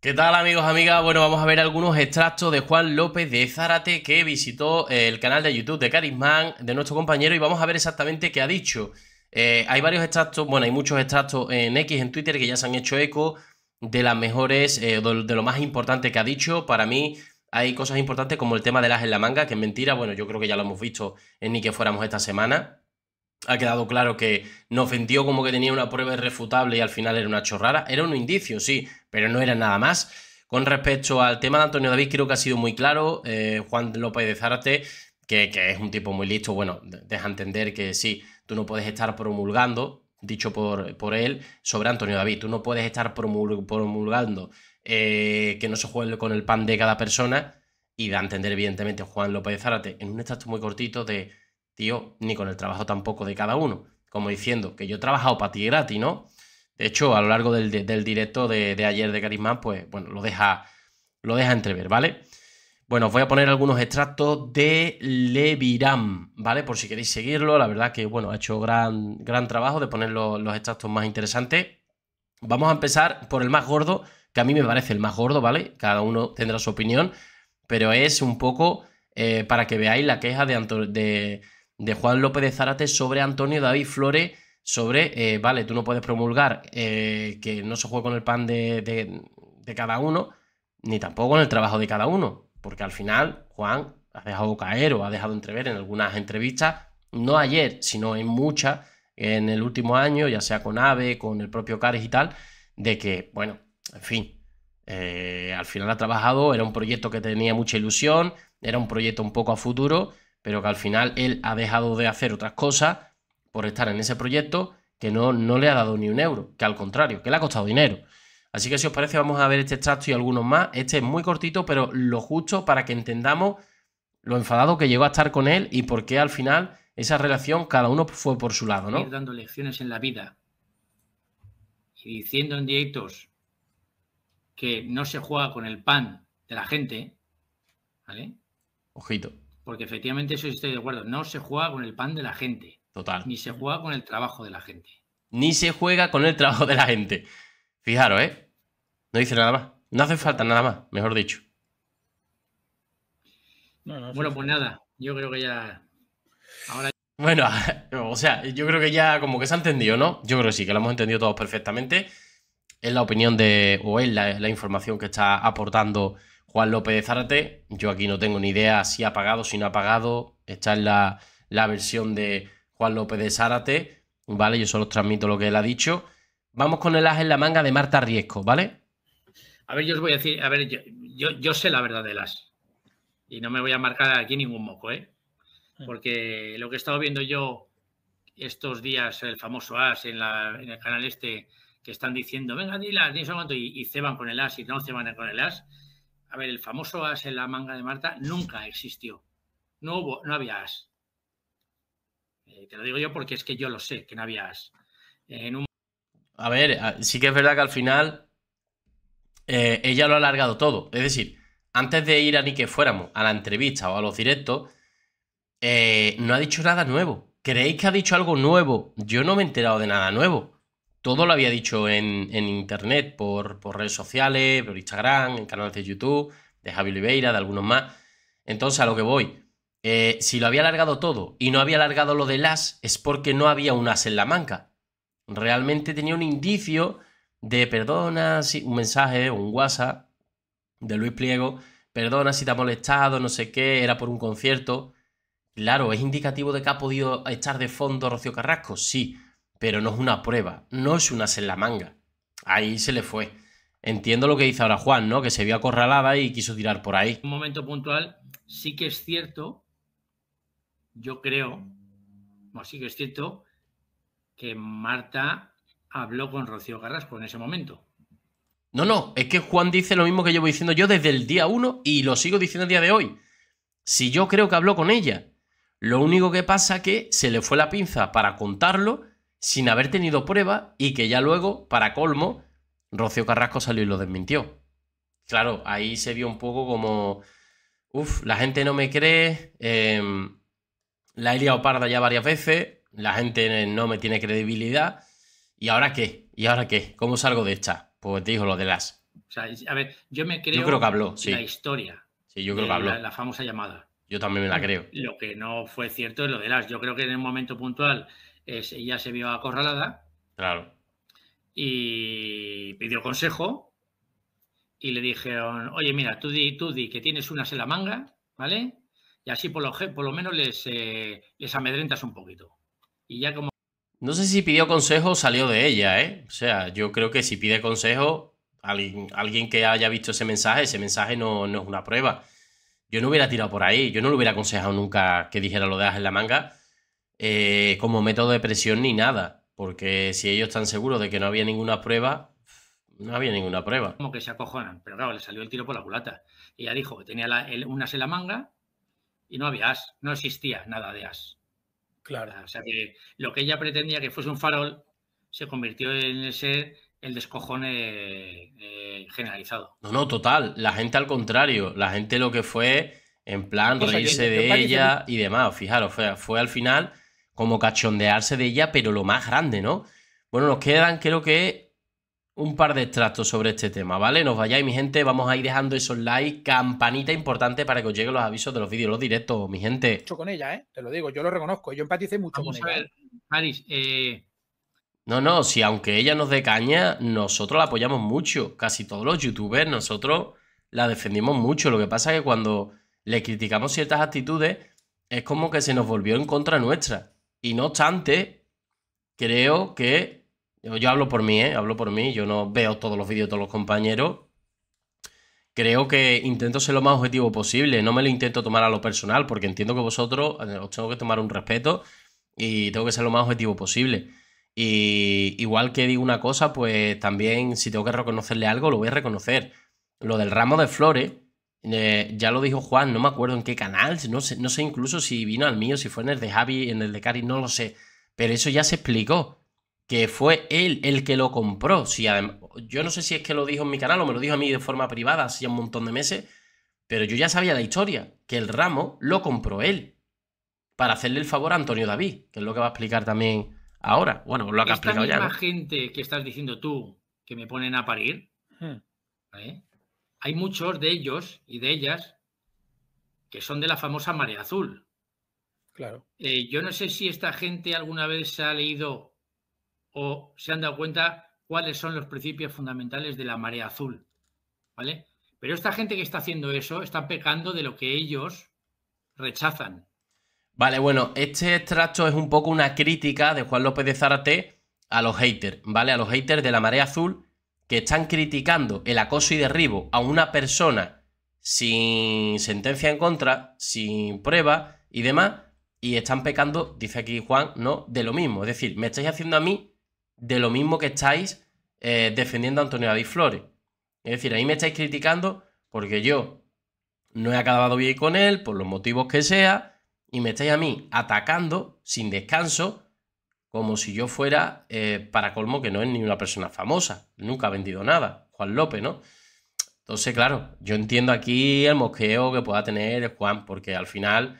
¿Qué tal amigos, amigas? Bueno, vamos a ver algunos extractos de Juan López de Zárate que visitó eh, el canal de YouTube de Carismán, de nuestro compañero, y vamos a ver exactamente qué ha dicho. Eh, hay varios extractos, bueno, hay muchos extractos en X, en Twitter, que ya se han hecho eco de las mejores, eh, de lo más importante que ha dicho. Para mí hay cosas importantes como el tema de las en la manga, que es mentira, bueno, yo creo que ya lo hemos visto en Ni que fuéramos esta semana ha quedado claro que no ofendió como que tenía una prueba irrefutable y al final era una chorrada. Era un indicio, sí, pero no era nada más. Con respecto al tema de Antonio David, creo que ha sido muy claro. Eh, Juan López de Zárate, que, es un tipo muy listo, bueno, deja entender que sí, tú no puedes estar promulgando, dicho por, él, sobre Antonio David. Tú no puedes estar promulgando eh, que no se juegue con el pan de cada persona y da a entender, evidentemente, Juan López de Zárate en un extracto muy cortito de tío, ni con el trabajo tampoco de cada uno. Como diciendo que yo he trabajado para ti gratis, ¿no? De hecho, a lo largo del, directo de, ayer de Carismán, pues bueno, lo deja, lo deja entrever, ¿vale? Bueno, os voy a poner algunos extractos de Leviram, ¿vale? Por si queréis seguirlo, la verdad que, bueno, ha hecho gran, gran trabajo de poner los, extractos más interesantes. Vamos a empezar por el más gordo, que a mí me parece el más gordo, ¿vale? Cada uno tendrá su opinión, pero es un poco eh, para que veáis la queja de, de, de Juan López de Zárate sobre Antonio David Flores, sobre, eh, vale, tú no puedes promulgar eh, que no se juegue con el pan de, de, cada uno, ni tampoco con el trabajo de cada uno, porque al final Juan ha dejado caer o ha dejado entrever en algunas entrevistas, no ayer, sino en muchas, en el último año, ya sea con AVE, con el propio Cares y tal, de que, bueno, en fin, eh, al final ha trabajado, era un proyecto que tenía mucha ilusión, era un proyecto un poco a futuro pero que al final él ha dejado de hacer otras cosas por estar en ese proyecto que no, le ha dado ni un euro, que al contrario, que le ha costado dinero. Así que si os parece vamos a ver este extracto y algunos más. Este es muy cortito, pero lo justo para que entendamos lo enfadado que llegó a estar con él y por qué al final esa relación cada uno fue por su lado, ¿no? dando lecciones en la vida y diciendo en directos que no se juega con el pan de la gente, ¿vale? Ojito. Porque efectivamente eso estoy de acuerdo. No se juega con el pan de la gente. Total. Ni se juega con el trabajo de la gente. Ni se juega con el trabajo de la gente. Fijaros, ¿eh? No dice nada más. No hace falta nada más, mejor dicho. bueno, pues nada. Yo creo que ya. Bueno, o sea, yo creo que ya como que se ha entendido, ¿no? Yo creo que sí, que lo hemos entendido todos perfectamente. Es la opinión de. o es la información que está aportando Juan López de Zárate, yo aquí no tengo ni idea si ha pagado, si no ha pagado. Esta es la, versión de Juan López de Zárate, ¿vale? Yo solo transmito lo que él ha dicho. Vamos con el as en la manga de Marta Riesco, ¿vale? A ver, yo os voy a decir, a ver, yo, sé la verdad del as. Y no me voy a marcar aquí ningún moco, ¿eh? Ah. Porque lo que he estado viendo yo estos días, el famoso as en, el canal este, que están diciendo, venga, dila, y, y ceban con el as y no ceban con el as a ver, el famoso as en la manga de Marta nunca existió. No, hubo, no había as. Eh, te lo digo yo porque es que yo lo sé, que no había as. en un... A ver, sí que es verdad que al final eh, ella lo ha alargado todo. Es decir, antes de ir a ni que fuéramos a la entrevista o a los directos, eh, no ha dicho nada nuevo. ¿Creéis que ha dicho algo nuevo? Yo no me he enterado de nada nuevo todo lo había dicho en, internet, por, redes sociales, por Instagram, en canales de YouTube, de Javi Oliveira, de algunos más. Entonces, a lo que voy, eh, si lo había alargado todo y no había alargado lo de las, es porque no había un as en la manca. Realmente tenía un indicio de perdona, un mensaje un WhatsApp de Luis Pliego, perdona si te ha molestado, no sé qué, era por un concierto. Claro, ¿es indicativo de que ha podido estar de fondo Rocío Carrasco? Sí pero no es una prueba, no es una selamanga manga. Ahí se le fue. Entiendo lo que dice ahora Juan, ¿no? Que se vio acorralada y quiso tirar por ahí. Un momento puntual, sí que es cierto, yo creo, no, sí que es cierto, que Marta habló con Rocío Carrasco en ese momento. No, no, es que Juan dice lo mismo que llevo diciendo yo desde el día 1 y lo sigo diciendo el día de hoy. Si yo creo que habló con ella, lo único que pasa que se le fue la pinza para contarlo sin haber tenido prueba y que ya luego, para colmo, Rocío Carrasco salió y lo desmintió. Claro, ahí se vio un poco como, uff, la gente no me cree, em, la he liado parda ya varias veces, la gente no me tiene credibilidad, ¿y ahora qué? ¿Y ahora qué? ¿Cómo salgo de esta? Pues te digo, lo de las. a ver, yo me creo, que habló, sí. la historia. Sí, yo creo que habló. La, la famosa llamada. Yo también me la creo. Lo que no fue cierto es lo de las. Yo creo que en un momento puntual ella se vio acorralada. Claro. Y pidió consejo y le dijeron, oye, mira, tú di, tú di que tienes unas en la manga, ¿vale? Y así por lo, por lo menos les, eh, les amedrentas un poquito. Y ya como... No sé si pidió consejo salió de ella, ¿eh? O sea, yo creo que si pide consejo, alguien, alguien que haya visto ese mensaje, ese mensaje no, no es una prueba. Yo no hubiera tirado por ahí, yo no le hubiera aconsejado nunca que dijera lo de en la manga, eh, como método de presión ni nada, porque si ellos están seguros de que no había ninguna prueba, no había ninguna prueba. Como que se acojonan, pero claro, le salió el tiro por la culata. Ella dijo que tenía la, el, unas en la manga y no había as, no existía nada de as. Claro. O sea que lo que ella pretendía que fuese un farol se convirtió en ese el descojone eh, generalizado. No, no, total. La gente al contrario. La gente lo que fue en plan reírse de ella y demás. Fijaros, fue, fue al final como cachondearse de ella, pero lo más grande, ¿no? Bueno, nos quedan creo que un par de extractos sobre este tema, ¿vale? Nos vayáis, mi gente, vamos a ir dejando esos likes, campanita importante para que os lleguen los avisos de los vídeos, los directos, mi gente. Mucho con ella, ¿eh? Te lo digo, yo lo reconozco, yo empaticé mucho con a ella. Ver, ¿eh? Eh, No, no, si aunque ella nos dé caña, nosotros la apoyamos mucho, casi todos los youtubers, nosotros la defendimos mucho, lo que pasa es que cuando le criticamos ciertas actitudes, es como que se nos volvió en contra nuestra. Y no obstante, creo que, yo, hablo por mí, ¿eh? hablo por mí, yo no veo todos los vídeos de todos los compañeros. Creo que intento ser lo más objetivo posible, no me lo intento tomar a lo personal, porque entiendo que vosotros eh, os tengo que tomar un respeto y tengo que ser lo más objetivo posible. Y igual que digo una cosa, pues también si tengo que reconocerle algo, lo voy a reconocer. Lo del ramo de flores, eh, ya lo dijo Juan, no me acuerdo en qué canal, no sé, no sé incluso si vino al mío, si fue en el de Javi, en el de Cari, no lo sé. Pero eso ya se explicó, que fue él el que lo compró. Si yo no sé si es que lo dijo en mi canal o me lo dijo a mí de forma privada hacía un montón de meses, pero yo ya sabía la historia, que el ramo lo compró él, para hacerle el favor a Antonio David, que es lo que va a explicar también ahora. Bueno, lo ha explicado ya. ¿no? gente que estás diciendo tú, que me ponen a parir, hmm. ¿eh? hay muchos de ellos y de ellas que son de la famosa marea azul. Claro. Eh, yo no sé si esta gente alguna vez se ha leído o se han dado cuenta cuáles son los principios fundamentales de la marea azul. ¿Vale? Pero esta gente que está haciendo eso está pecando de lo que ellos rechazan. Vale, bueno, este extracto es un poco una crítica de Juan López de Zárate a los haters, ¿vale? A los haters de la marea azul que están criticando el acoso y derribo a una persona sin sentencia en contra, sin prueba y demás, y están pecando, dice aquí Juan, ¿no? De lo mismo. Es decir, me estáis haciendo a mí de lo mismo que estáis eh, defendiendo a Antonio David Flores. Es decir, ahí me estáis criticando porque yo no he acabado bien con él, por los motivos que sea, y me estáis a mí atacando sin descanso como si yo fuera, eh, para colmo, que no es ni una persona famosa, nunca ha vendido nada, Juan López, ¿no? Entonces, claro, yo entiendo aquí el mosqueo que pueda tener Juan, porque al final,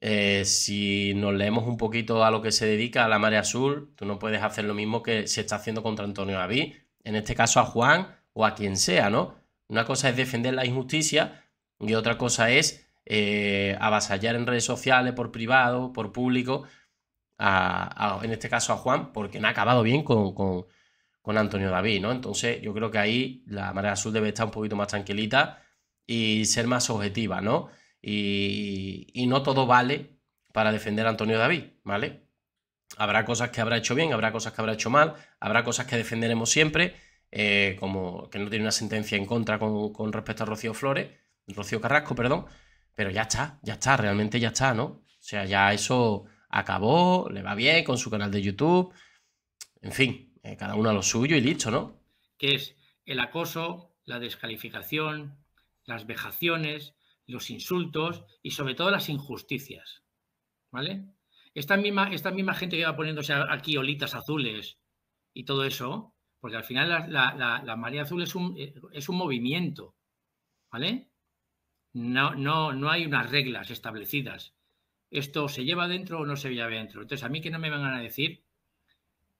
eh, si nos leemos un poquito a lo que se dedica a la marea azul, tú no puedes hacer lo mismo que se está haciendo contra Antonio David, en este caso a Juan o a quien sea, ¿no? Una cosa es defender la injusticia y otra cosa es eh, avasallar en redes sociales, por privado, por público, en este caso a Juan, porque no ha acabado bien con, Antonio David, ¿no? Entonces yo creo que ahí la Marea Azul debe estar un poquito más tranquilita y ser más objetiva, ¿no? Y, no todo vale para defender a Antonio David, ¿vale? Habrá cosas que habrá hecho bien, habrá cosas que habrá hecho mal, habrá cosas que defenderemos siempre, eh, como que no tiene una sentencia en contra con, con respecto a Rocío Flores, Rocío Carrasco, perdón, pero ya está, ya está, realmente ya está, ¿no? O sea, ya eso acabó, le va bien con su canal de YouTube, en fin, eh, cada uno a lo suyo y dicho ¿no? Que es el acoso, la descalificación, las vejaciones, los insultos y sobre todo las injusticias, ¿vale? Esta misma, esta misma gente que va poniéndose aquí olitas azules y todo eso, porque al final la, la, marea azul es un, eh, es un movimiento, ¿vale? No, no, no hay unas reglas establecidas esto se lleva dentro o no se lleva dentro. Entonces, a mí que no me van a decir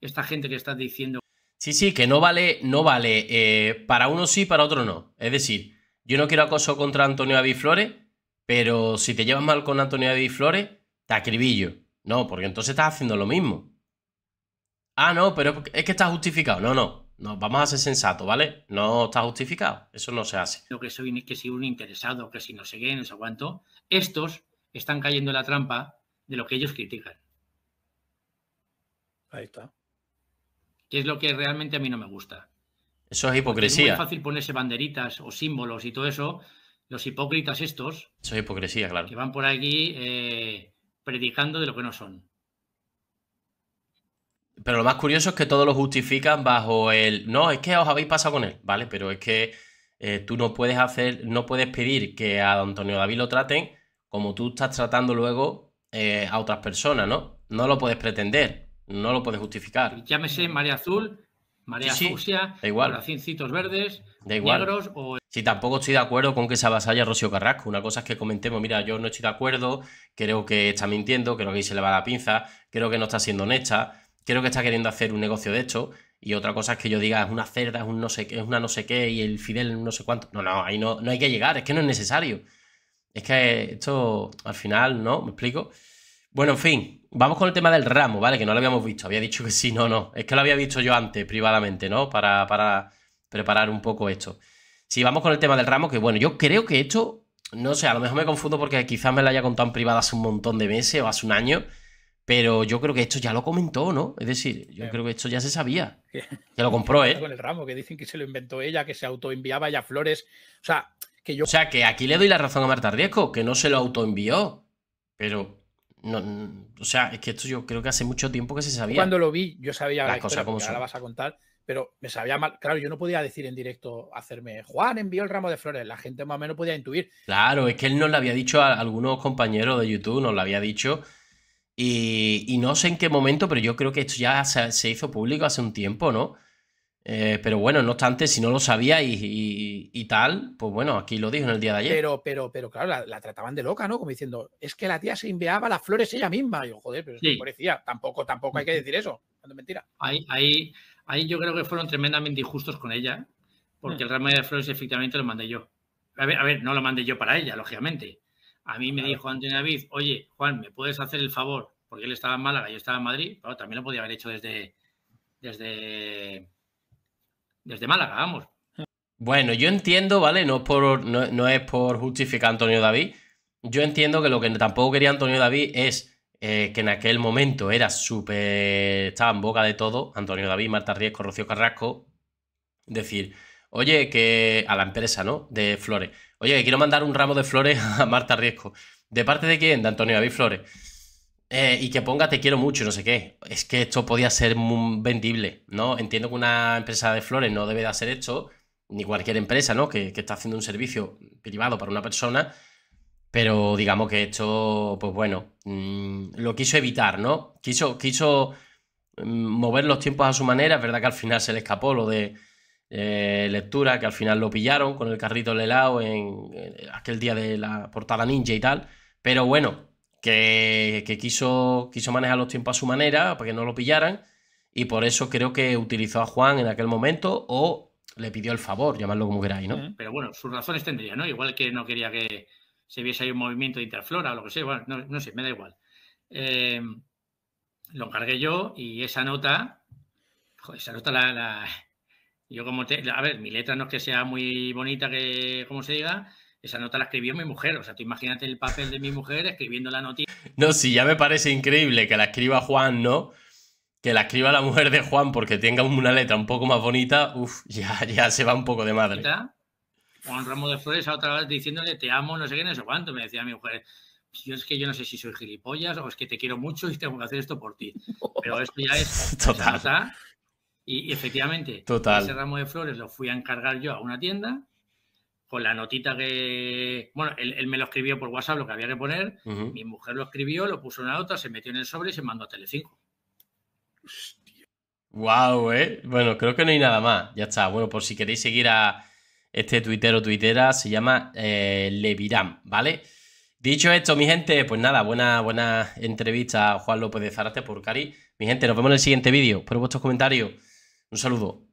esta gente que está diciendo. Sí, sí, que no vale, no vale. Eh, para uno sí, para otro no. Es decir, yo no quiero acoso contra Antonio David Flores, pero si te llevas mal con Antonio David Flores, te acribillo. No, porque entonces estás haciendo lo mismo. Ah, no, pero es que está justificado. No, no. No, vamos a ser sensato, ¿vale? No está justificado. Eso no se hace. Lo que soy, que si un interesado, que si no se qué, no sé cuánto. Estos están cayendo en la trampa de lo que ellos critican. Ahí está. Que es lo que realmente a mí no me gusta. Eso es hipocresía. Es muy fácil ponerse banderitas o símbolos y todo eso. Los hipócritas estos. Eso es hipocresía, claro. Que van por aquí eh, predicando de lo que no son. Pero lo más curioso es que todos lo justifican bajo el. No, es que os habéis pasado con él, ¿vale? Pero es que eh, tú no puedes hacer, no puedes pedir que a Antonio David lo traten como tú estás tratando luego eh, a otras personas, ¿no? No lo puedes pretender, no lo puedes justificar. Llámese María azul, María sí, sí. verdes, da igual. negros o... Si tampoco estoy de acuerdo con que se a Rocío Carrasco. Una cosa es que comentemos, mira, yo no estoy de acuerdo, creo que está mintiendo, creo que ahí se le va la pinza, creo que no está siendo honesta, creo que está queriendo hacer un negocio de hecho. Y otra cosa es que yo diga, es una cerda, es un no sé qué, es una no sé qué, y el Fidel no sé cuánto. No, no, ahí no, no hay que llegar, es que no es necesario. Es que esto al final, ¿no? ¿Me explico? Bueno, en fin, vamos con el tema del ramo, ¿vale? Que no lo habíamos visto. Había dicho que sí, no, no. Es que lo había visto yo antes, privadamente, ¿no? Para, para preparar un poco esto. Si sí, vamos con el tema del ramo, que bueno, yo creo que esto, no sé, a lo mejor me confundo porque quizás me lo haya contado en privado hace un montón de meses o hace un año. Pero yo creo que esto ya lo comentó, ¿no? Es decir, yo eh. creo que esto ya se sabía. Que lo compró, ¿eh? Con el ramo, que dicen que se lo inventó ella, que se autoenviaba ya flores. O sea, o sea, que aquí le doy la razón a Marta Riesco, que no se lo autoenvió, pero... No, o sea, es que esto yo creo que hace mucho tiempo que se sabía. Cuando lo vi, yo sabía las la cosas como ahora vas a contar, pero me sabía mal. Claro, yo no podía decir en directo, hacerme, Juan envió el ramo de flores. La gente más o menos podía intuir. Claro, es que él nos lo había dicho a algunos compañeros de YouTube, nos lo había dicho. Y, no sé en qué momento, pero yo creo que esto ya se, hizo público hace un tiempo, ¿no? Eh, pero bueno, no obstante, si no lo sabía y, tal, pues bueno, aquí lo dijo en el día de ayer. Pero, pero, pero claro, la, trataban de loca, ¿no? Como diciendo, es que la tía se enviaba las flores ella misma. Y yo, joder, pero es que parecía, tampoco, tampoco hay que decir eso. Cuando mentira. Ahí, ahí, ahí yo creo que fueron tremendamente injustos con ella, ¿eh? porque hmm. el ramo de flores efectivamente lo mandé yo. A ver, a ver, no lo mandé yo para ella, lógicamente. A mí me dijo Antonio David, oye, Juan, ¿me puedes hacer el favor? Porque él estaba en Málaga, yo estaba en Madrid, pero también lo podía haber hecho desde, desde desde Málaga, vamos. Bueno, yo entiendo, ¿vale? No es por, no, es por justificar a Antonio David. Yo entiendo que lo que tampoco quería Antonio David es eh, que en aquel momento era súper. estaba en boca de todo, Antonio David, Marta Riesco, Rocío Carrasco, decir, oye, que. a la empresa, ¿no? De flores. Oye, que quiero mandar un ramo de flores a Marta Riesco. ¿De parte de quién? De Antonio David Flores. Eh, y que ponga te quiero mucho, no sé qué. Es que esto podía ser vendible, ¿no? Entiendo que una empresa de flores no debe de hacer esto, ni cualquier empresa, ¿no? Que, está haciendo un servicio privado para una persona, pero digamos que esto, pues bueno, mm, lo quiso evitar, ¿no? Quiso, quiso mm, mover los tiempos a su manera, es verdad que al final se le escapó lo de eh, lectura, que al final lo pillaron con el carrito del helado en aquel día de la portada ninja y tal, pero bueno, que, quiso, quiso manejar los tiempos a su manera para que no lo pillaran y por eso creo que utilizó a Juan en aquel momento o le pidió el favor, llamarlo como queráis, ¿no? Mm, pero bueno, sus razones tendrían, ¿no? Igual que no quería que se viese ahí un movimiento de Interflora o lo que sea, bueno, no, sé, me da igual. Eh, lo encargué yo y esa nota, joder, esa nota la... la yo como te, a ver, mi letra no es que sea muy bonita, que como se diga, esa nota la escribió mi mujer, o sea, tú imagínate el papel de mi mujer escribiendo la noticia. No, si ya me parece increíble que la escriba Juan, ¿no? Que la escriba la mujer de Juan porque tenga una letra un poco más bonita, uff, ya, ya se va un poco de madre. Juan ramo de Flores a otra vez diciéndole te amo, no sé qué, no sé cuánto, me decía mi mujer. Yo es que yo no sé si soy gilipollas o es que te quiero mucho y tengo que hacer esto por ti. Pero esto ya es total. Y, efectivamente, ese ramo de flores lo fui a encargar yo a una tienda con la notita que. Bueno, él, me lo escribió por WhatsApp lo que había que poner. Mi mujer lo escribió, lo puso en una nota, se metió en el sobre y se mandó a Telecinco. Hostia. Wow, eh. Bueno, creo que no hay nada más. Ya está. Bueno, por si queréis seguir a este tuitero o tuitera, se llama eh, Leviram, ¿vale? Dicho esto, mi gente, pues nada, buena, buena entrevista a Juan López de Zarate por Cari. Mi gente, nos vemos en el siguiente vídeo. Por vuestros comentarios. Un saludo.